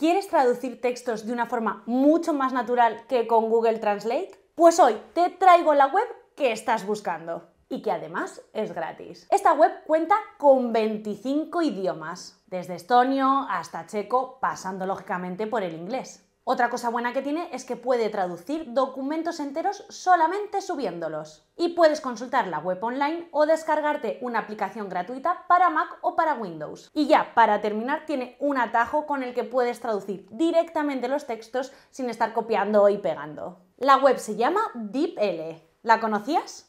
¿Quieres traducir textos de una forma mucho más natural que con Google Translate? Pues hoy te traigo la web que estás buscando y que además es gratis. Esta web cuenta con 25 idiomas, desde estonio hasta checo, pasando lógicamente por el inglés. Otra cosa buena que tiene es que puede traducir documentos enteros solamente subiéndolos. Y puedes consultar la web online o descargarte una aplicación gratuita para Mac o para Windows. Y ya, para terminar, tiene un atajo con el que puedes traducir directamente los textos sin estar copiando y pegando. La web se llama DeepL. ¿La conocías?